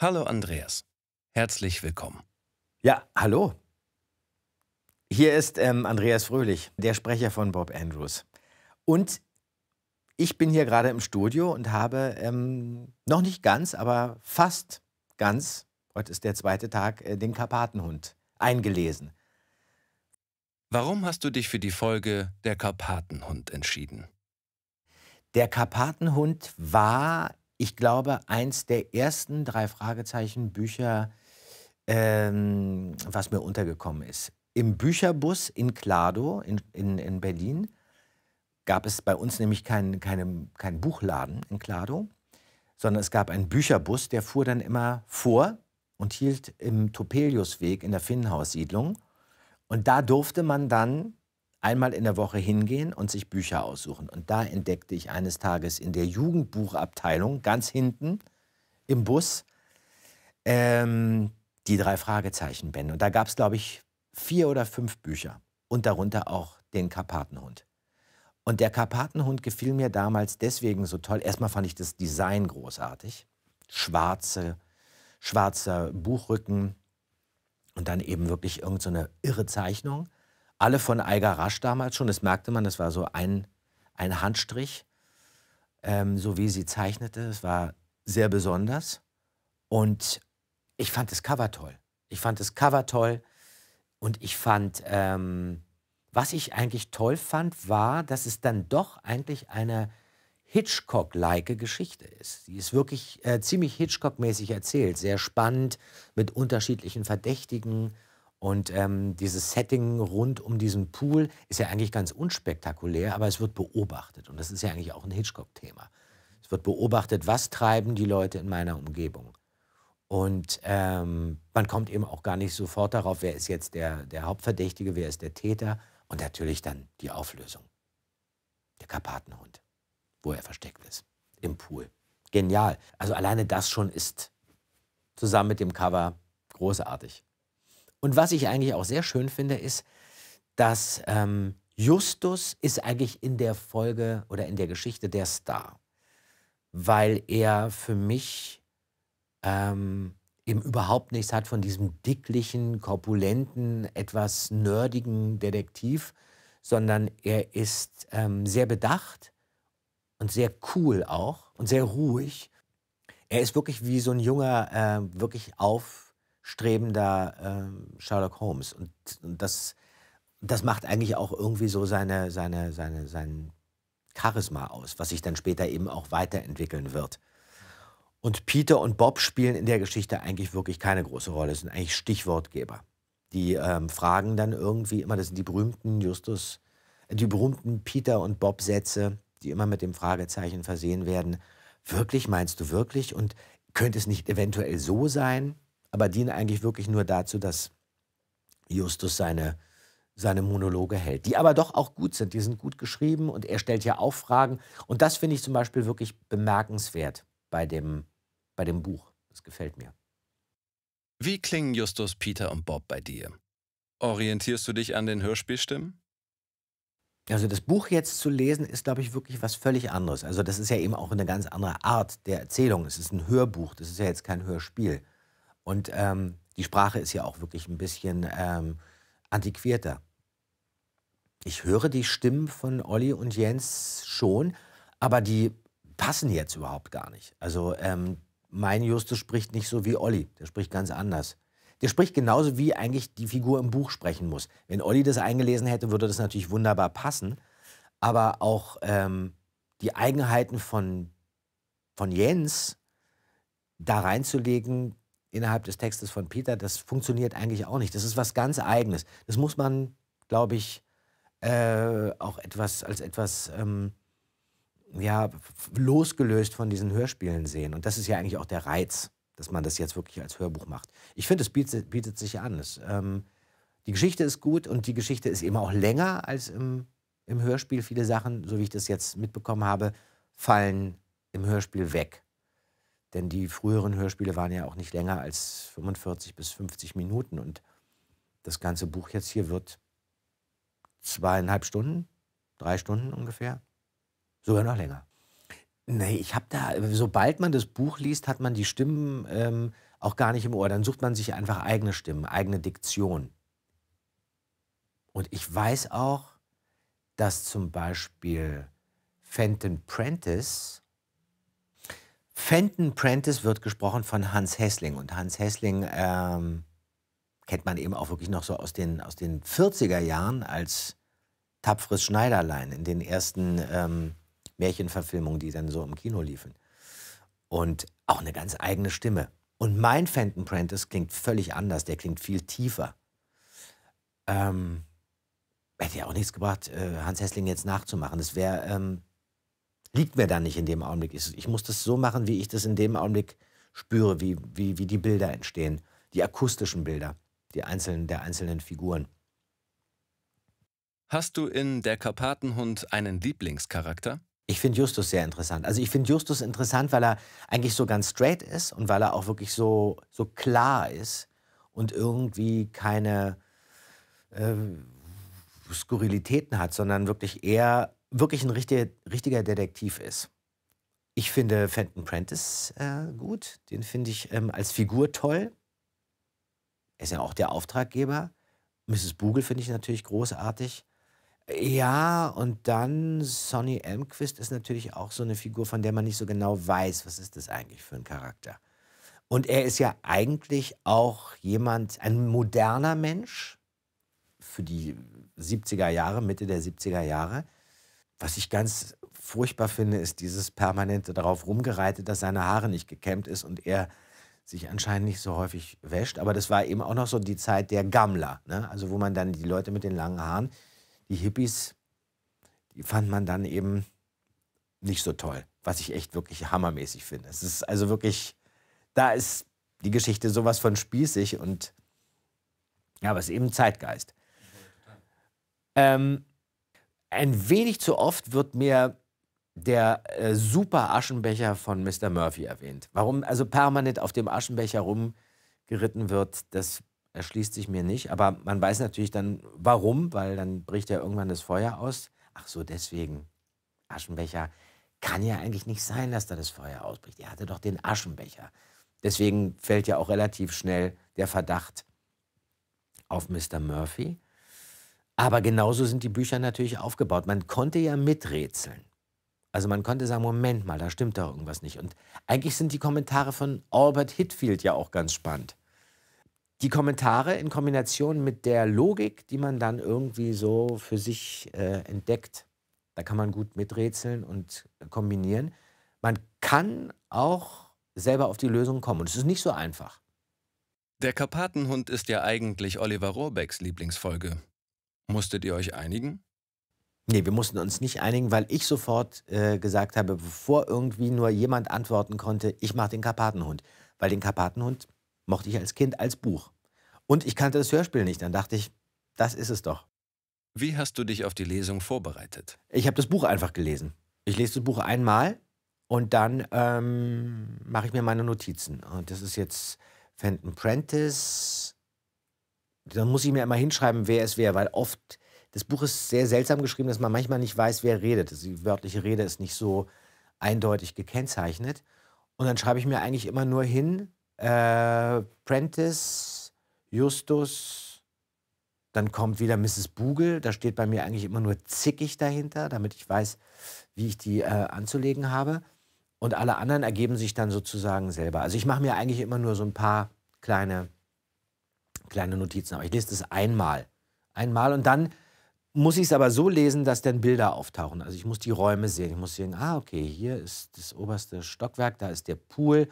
Hallo Andreas, herzlich willkommen. Ja, hallo. Hier ist ähm, Andreas Fröhlich, der Sprecher von Bob Andrews. Und ich bin hier gerade im Studio und habe ähm, noch nicht ganz, aber fast ganz, heute ist der zweite Tag, äh, den Karpatenhund eingelesen. Warum hast du dich für die Folge Der Karpatenhund entschieden? Der Karpatenhund war ich glaube, eins der ersten drei Fragezeichen Bücher, ähm, was mir untergekommen ist. Im Bücherbus in Klado in, in, in Berlin gab es bei uns nämlich keinen kein, kein Buchladen in Klado, sondern es gab einen Bücherbus, der fuhr dann immer vor und hielt im Topeliusweg in der Finnenhaussiedlung. Und da durfte man dann einmal in der Woche hingehen und sich Bücher aussuchen. Und da entdeckte ich eines Tages in der Jugendbuchabteilung ganz hinten im Bus ähm, die drei Fragezeichenbände. Und da gab es, glaube ich, vier oder fünf Bücher und darunter auch den Karpatenhund. Und der Karpatenhund gefiel mir damals deswegen so toll. Erstmal fand ich das Design großartig. Schwarze, schwarzer Buchrücken und dann eben wirklich irgendeine so irre Zeichnung alle von Eiger Rasch damals schon. Das merkte man, das war so ein, ein Handstrich, ähm, so wie sie zeichnete. Es war sehr besonders. Und ich fand das Cover toll. Ich fand das Cover toll. Und ich fand, ähm, was ich eigentlich toll fand, war, dass es dann doch eigentlich eine Hitchcock-like Geschichte ist. Sie ist wirklich äh, ziemlich Hitchcock-mäßig erzählt, sehr spannend mit unterschiedlichen Verdächtigen und ähm, dieses Setting rund um diesen Pool ist ja eigentlich ganz unspektakulär, aber es wird beobachtet. Und das ist ja eigentlich auch ein Hitchcock-Thema. Es wird beobachtet, was treiben die Leute in meiner Umgebung. Und ähm, man kommt eben auch gar nicht sofort darauf, wer ist jetzt der, der Hauptverdächtige, wer ist der Täter. Und natürlich dann die Auflösung. Der Karpatenhund, wo er versteckt ist, im Pool. Genial. Also alleine das schon ist zusammen mit dem Cover großartig. Und was ich eigentlich auch sehr schön finde, ist, dass ähm, Justus ist eigentlich in der Folge oder in der Geschichte der Star, weil er für mich ähm, eben überhaupt nichts hat von diesem dicklichen, korpulenten, etwas nerdigen Detektiv, sondern er ist ähm, sehr bedacht und sehr cool auch und sehr ruhig. Er ist wirklich wie so ein junger, äh, wirklich auf strebender äh, Sherlock Holmes. Und, und, das, das macht eigentlich auch irgendwie so seine, seine, seine, sein Charisma aus, was sich dann später eben auch weiterentwickeln wird. Und Peter und Bob spielen in der Geschichte eigentlich wirklich keine große Rolle, sind eigentlich Stichwortgeber. Die ähm, fragen dann irgendwie immer, das sind die berühmten Justus, äh, die berühmten Peter und Bob Sätze, die immer mit dem Fragezeichen versehen werden. Wirklich, meinst du wirklich? Und könnte es nicht eventuell so sein? aber dienen eigentlich wirklich nur dazu, dass Justus seine, seine Monologe hält, die aber doch auch gut sind, die sind gut geschrieben und er stellt ja auch Fragen. Und das finde ich zum Beispiel wirklich bemerkenswert bei dem, bei dem Buch. Das gefällt mir. Wie klingen Justus, Peter und Bob bei dir? Orientierst du dich an den Hörspielstimmen? Also das Buch jetzt zu lesen, ist, glaube ich, wirklich was völlig anderes. Also das ist ja eben auch eine ganz andere Art der Erzählung. Es ist ein Hörbuch, das ist ja jetzt kein Hörspiel. Und ähm, die Sprache ist ja auch wirklich ein bisschen ähm, antiquierter. Ich höre die Stimmen von Olli und Jens schon, aber die passen jetzt überhaupt gar nicht. Also ähm, mein Justus spricht nicht so wie Olli, der spricht ganz anders. Der spricht genauso, wie eigentlich die Figur im Buch sprechen muss. Wenn Olli das eingelesen hätte, würde das natürlich wunderbar passen. Aber auch ähm, die Eigenheiten von, von Jens da reinzulegen, innerhalb des Textes von Peter, das funktioniert eigentlich auch nicht. Das ist was ganz Eigenes. Das muss man, glaube ich, äh, auch etwas als etwas ähm, ja, losgelöst von diesen Hörspielen sehen. Und das ist ja eigentlich auch der Reiz, dass man das jetzt wirklich als Hörbuch macht. Ich finde, es bietet, bietet, sich an. Es, ähm, die Geschichte ist gut und die Geschichte ist eben auch länger als im, im Hörspiel. Viele Sachen, so wie ich das jetzt mitbekommen habe, fallen im Hörspiel weg. Denn die früheren Hörspiele waren ja auch nicht länger als 45 bis 50 Minuten. Und das ganze Buch jetzt hier wird zweieinhalb Stunden, drei Stunden ungefähr, sogar noch länger. Nee, ich habe da, sobald man das Buch liest, hat man die Stimmen ähm, auch gar nicht im Ohr. Dann sucht man sich einfach eigene Stimmen, eigene Diktion. Und ich weiß auch, dass zum Beispiel Fenton Prentice Fenton Prentice wird gesprochen von Hans Hessling. Und Hans Hessling ähm, kennt man eben auch wirklich noch so aus den, aus den 40er Jahren als tapferes Schneiderlein in den ersten ähm, Märchenverfilmungen, die dann so im Kino liefen. Und auch eine ganz eigene Stimme. Und mein Fenton Prentice klingt völlig anders, der klingt viel tiefer. Ähm, hätte ja auch nichts gebracht, äh, Hans Hessling jetzt nachzumachen. Das wäre ähm, liegt mir da nicht in dem Augenblick. Ich, muss das so machen, wie ich das in dem Augenblick spüre, wie, wie, wie die Bilder entstehen, die akustischen Bilder die einzelnen, der einzelnen Figuren. Hast du in Der Karpatenhund einen Lieblingscharakter? Ich finde Justus sehr interessant. Also ich finde Justus interessant, weil er eigentlich so ganz straight ist und weil er auch wirklich so, so klar ist und irgendwie keine äh, Skurrilitäten hat, sondern wirklich eher wirklich ein richtiger, richtiger Detektiv ist. Ich finde Fenton Prentice äh, gut. Den finde ich ähm, als Figur toll. Er ist ja auch der Auftraggeber. Mrs. Bugel finde ich natürlich großartig. Ja, und dann Sonny Elmquist ist natürlich auch so eine Figur, von der man nicht so genau weiß, was ist das eigentlich für ein Charakter. Und er ist ja eigentlich auch jemand, ein moderner Mensch für die 70er Jahre, Mitte der 70er Jahre, was ich ganz furchtbar finde, ist dieses permanente darauf rumgereitet, dass seine Haare nicht gekämmt ist und er sich anscheinend nicht so häufig wäscht. Aber das war eben auch noch so die Zeit der Gammler. Ne? Also wo man dann die Leute mit den langen Haaren, die Hippies, die fand man dann eben nicht so toll. Was ich echt wirklich hammermäßig finde. Es ist also wirklich, da ist die Geschichte sowas von spießig und ja, aber es ist eben Zeitgeist. Ähm, ein wenig zu oft wird mir der äh, super Aschenbecher von Mr. Murphy erwähnt. Warum also permanent auf dem Aschenbecher rumgeritten wird, das erschließt sich mir nicht. Aber man weiß natürlich dann, warum, weil dann bricht ja irgendwann das Feuer aus. Ach so, deswegen. Aschenbecher kann ja eigentlich nicht sein, dass da das Feuer ausbricht. Er hatte doch den Aschenbecher. Deswegen fällt ja auch relativ schnell der Verdacht auf Mr. Murphy. Aber genauso sind die Bücher natürlich aufgebaut. Man konnte ja miträtseln. Also man konnte sagen, Moment mal, da stimmt doch irgendwas nicht. Und eigentlich sind die Kommentare von Albert Hitfield ja auch ganz spannend. Die Kommentare in Kombination mit der Logik, die man dann irgendwie so für sich äh, entdeckt, da kann man gut miträtseln und kombinieren. Man kann auch selber auf die Lösung kommen. Und es ist nicht so einfach. Der Karpatenhund ist ja eigentlich Oliver Rohrbecks Lieblingsfolge. Musstet ihr euch einigen? Nee, wir mussten uns nicht einigen, weil ich sofort äh, gesagt habe, bevor irgendwie nur jemand antworten konnte, ich mache den Karpatenhund. Weil den Karpatenhund mochte ich als Kind als Buch. Und ich kannte das Hörspiel nicht. Dann dachte ich, das ist es doch. Wie hast du dich auf die Lesung vorbereitet? Ich habe das Buch einfach gelesen. Ich lese das Buch einmal und dann ähm, mache ich mir meine Notizen. Und das ist jetzt Fenton Prentice, dann muss ich mir immer hinschreiben, wer ist wer, weil oft, das Buch ist sehr seltsam geschrieben, dass man manchmal nicht weiß, wer redet. Die wörtliche Rede ist nicht so eindeutig gekennzeichnet. Und dann schreibe ich mir eigentlich immer nur hin, äh, Prentice, Justus, dann kommt wieder Mrs. Bugel. Da steht bei mir eigentlich immer nur zickig dahinter, damit ich weiß, wie ich die äh, anzulegen habe. Und alle anderen ergeben sich dann sozusagen selber. Also ich mache mir eigentlich immer nur so ein paar kleine kleine Notizen, aber ich lese das einmal. Einmal und dann muss ich es aber so lesen, dass dann Bilder auftauchen. Also ich muss die Räume sehen. Ich muss sehen, ah, okay, hier ist das oberste Stockwerk, da ist der Pool,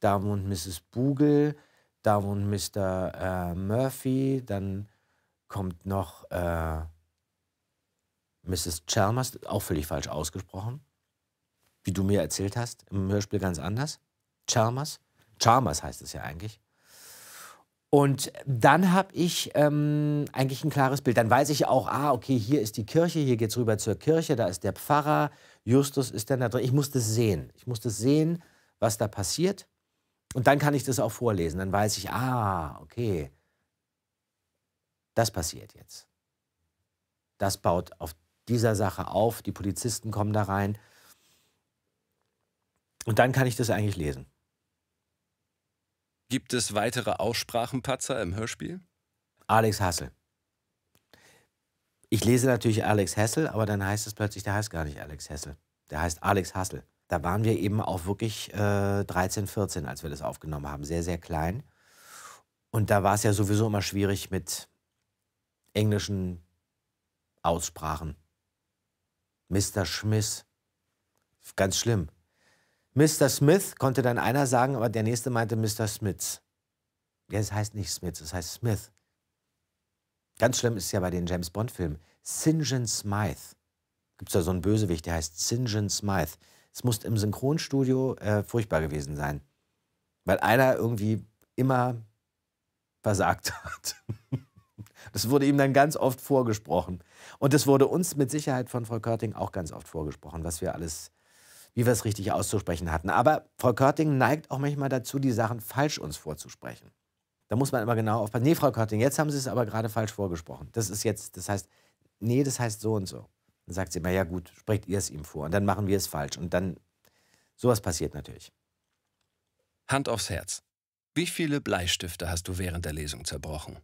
da wohnt Mrs. Bugel, da wohnt Mr. Äh, Murphy, dann kommt noch äh, Mrs. Chalmers, auch völlig falsch ausgesprochen, wie du mir erzählt hast, im Hörspiel ganz anders. Chalmers, Chalmers heißt es ja eigentlich. Und dann habe ich ähm, eigentlich ein klares Bild. Dann weiß ich auch, ah, okay, hier ist die Kirche, hier geht es rüber zur Kirche, da ist der Pfarrer, Justus ist dann da drin. Ich muss das sehen. Ich muss das sehen, was da passiert. Und dann kann ich das auch vorlesen. Dann weiß ich, ah, okay, das passiert jetzt. Das baut auf dieser Sache auf, die Polizisten kommen da rein. Und dann kann ich das eigentlich lesen. Gibt es weitere Aussprachenpatzer im Hörspiel? Alex Hassel. Ich lese natürlich Alex Hassel, aber dann heißt es plötzlich, der heißt gar nicht Alex Hassel. Der heißt Alex Hassel. Da waren wir eben auch wirklich äh, 13, 14, als wir das aufgenommen haben. Sehr, sehr klein. Und da war es ja sowieso immer schwierig mit englischen Aussprachen. Mr. Schmiss. Ganz schlimm. Mr. Smith konnte dann einer sagen, aber der nächste meinte Mr. Smith. Ja, es heißt nicht Smith, es heißt Smith. Ganz schlimm ist es ja bei den James Bond-Filmen. St. John Smythe. Gibt es da so einen Bösewicht, der heißt St. John Smythe. Es muss im Synchronstudio äh, furchtbar gewesen sein. Weil einer irgendwie immer versagt hat. Das wurde ihm dann ganz oft vorgesprochen. Und das wurde uns mit Sicherheit von Frau Körting auch ganz oft vorgesprochen, was wir alles wie wir es richtig auszusprechen hatten. Aber Frau Körting neigt auch manchmal dazu, die Sachen falsch uns vorzusprechen. Da muss man immer genau aufpassen. Nee, Frau Körting, jetzt haben Sie es aber gerade falsch vorgesprochen. Das ist jetzt, das heißt, nee, das heißt so und so. Dann sagt sie immer, ja gut, sprecht ihr es ihm vor. Und dann machen wir es falsch. Und dann, sowas passiert natürlich. Hand aufs Herz. Wie viele Bleistifte hast du während der Lesung zerbrochen?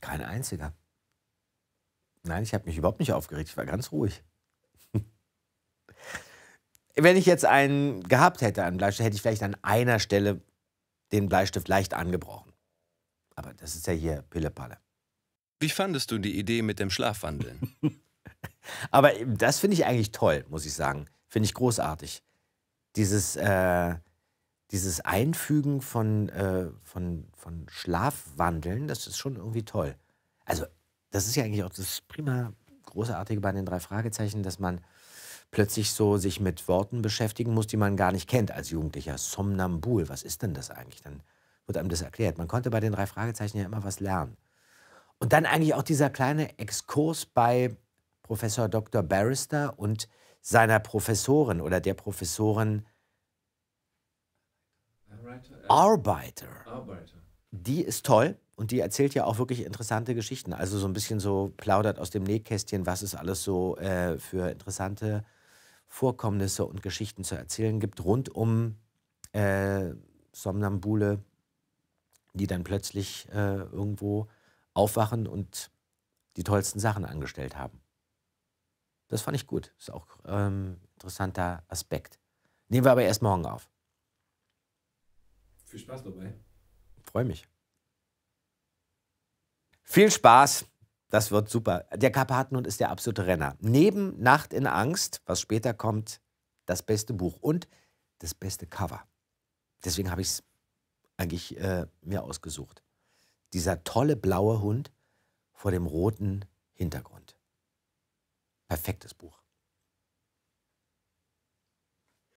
Kein einziger. Nein, ich habe mich überhaupt nicht aufgeregt. Ich war ganz ruhig. Wenn ich jetzt einen gehabt hätte, einen Bleistift, hätte ich vielleicht an einer Stelle den Bleistift leicht angebrochen. Aber das ist ja hier Pillepalle. Wie fandest du die Idee mit dem Schlafwandeln? Aber das finde ich eigentlich toll, muss ich sagen. Finde ich großartig. Dieses, äh, dieses Einfügen von, äh, von, von Schlafwandeln, das ist schon irgendwie toll. Also, das ist ja eigentlich auch das prima Großartige bei den drei Fragezeichen, dass man plötzlich so sich mit Worten beschäftigen muss, die man gar nicht kennt als Jugendlicher. Somnambul, was ist denn das eigentlich? Dann wird einem das erklärt. Man konnte bei den drei Fragezeichen ja immer was lernen. Und dann eigentlich auch dieser kleine Exkurs bei Professor Dr. Barrister und seiner Professorin oder der Professorin Arbeiter. Die ist toll und die erzählt ja auch wirklich interessante Geschichten. Also so ein bisschen so plaudert aus dem Nähkästchen, was es alles so äh, für interessante Vorkommnisse und Geschichten zu erzählen gibt rund um äh, Somnambule, die dann plötzlich äh, irgendwo aufwachen und die tollsten Sachen angestellt haben. Das fand ich gut. Ist auch ähm, interessanter Aspekt. Nehmen wir aber erst morgen auf. Viel Spaß dabei. Freue mich. Viel Spaß. Das wird super. Der Karpatenhund ist der absolute Renner. Neben Nacht in Angst, was später kommt, das beste Buch und das beste Cover. Deswegen habe ich es eigentlich äh, mir ausgesucht. Dieser tolle blaue Hund vor dem roten Hintergrund. Perfektes Buch.